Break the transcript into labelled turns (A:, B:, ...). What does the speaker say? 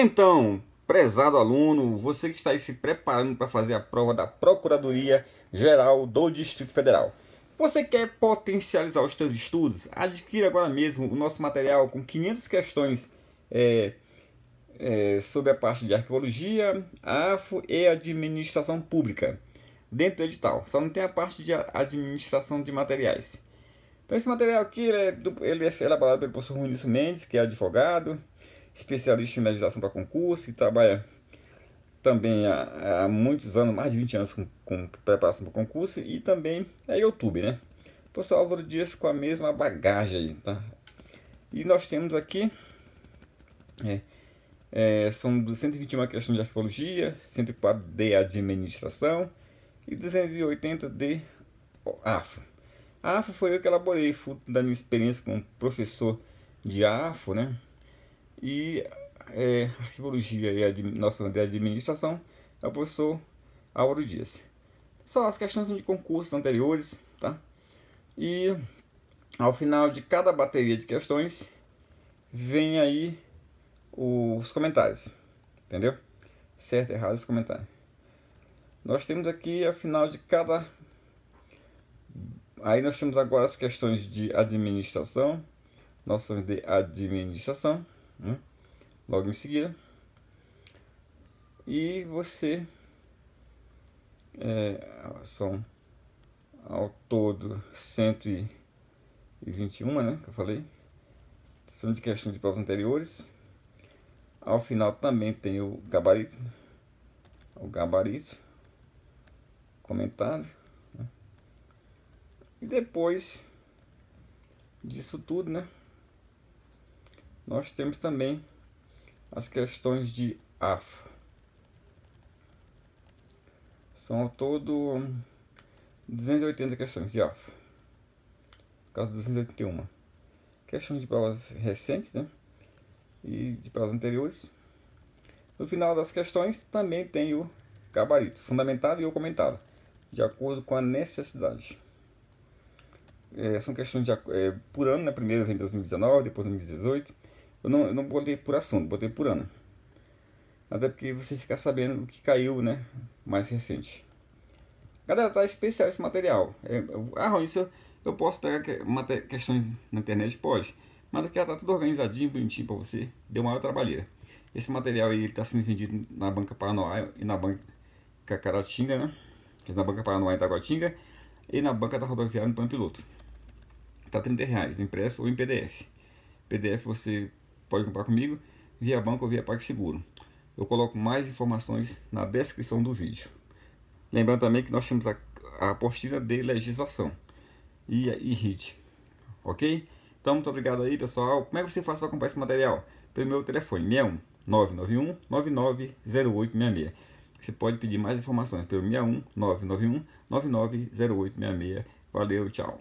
A: Então, prezado aluno, você que está aí se preparando para fazer a prova da Procuradoria Geral do Distrito Federal. Você quer potencializar os seus estudos? Adquira agora mesmo o nosso material com 500 questões é, é, sobre a parte de Arqueologia, AFO e Administração Pública, dentro do edital. Só não tem a parte de Administração de Materiais. Então esse material aqui ele é, ele é elaborado pelo professor Runício Mendes, que é advogado, especialista em legislação para concurso e trabalha também há, há, muitos anos, mais de 20 anos com, com preparação para concurso e também é YouTube, né? Professor Álvaro Dias com a mesma bagagem aí, tá? E nós temos aqui, é, é, são 221 questões de arqueologia, 104 de administração e 280 de AFO. A AFO foi eu que elaborei, fruto da minha experiência como professor de AFO, né? E é, Arquivologia e Admi Nossa de Administração é o professor Álvaro Dias. só as questões de concursos anteriores, tá? E ao final de cada bateria de questões, vem aí os comentários, entendeu? Certo, errado, os comentários. Nós temos aqui, ao final de cada... Aí nós temos agora as questões de administração, noções de administração, né? logo em seguida. E você, é, são ao todo 121, né, que eu falei, são de questões de provas anteriores. Ao final também tem o gabarito, o gabarito comentado. Né? E depois disso tudo, né? nós temos também as questões de AFA. São ao todo 280 questões de AFA. Caso 281. Questões de provas recentes, né? E de provas anteriores. No final das questões também tem o gabarito, fundamentado e o comentado, de acordo com a necessidade. É, são questões de, é, por ano, né? Primeiro vem 2019, depois 2018 eu não, eu não botei por assunto, botei por ano. Até porque você ficar sabendo o que caiu, né? Mais recente. Galera, tá especial esse material. É, ah, Raul, isso eu, eu posso pegar que, questões na internet? Pode. Mas aqui tá tudo organizadinho, bonitinho pra você. Deu maior trabalheira. Esse material aí tá sendo vendido na Banca Paranoá e na Banca Caratinga, né? É na Banca Paranoá em Itaguatinga e na Banca da Rodoviária no Plano Piloto. Tá 30 reais, impresso ou em PDF. PDF você pode comprar comigo via banco ou via PagSeguro. Eu coloco mais informações na descrição do vídeo. Lembrando também que nós temos a, a apostila de legislação e, e RIT, ok? Então, muito obrigado aí, pessoal. Como é que você faz para comprar esse material? Pelo meu telefone, 61 991 990866. Você pode pedir mais informações pelo 61 991 990866. Valeu, tchau.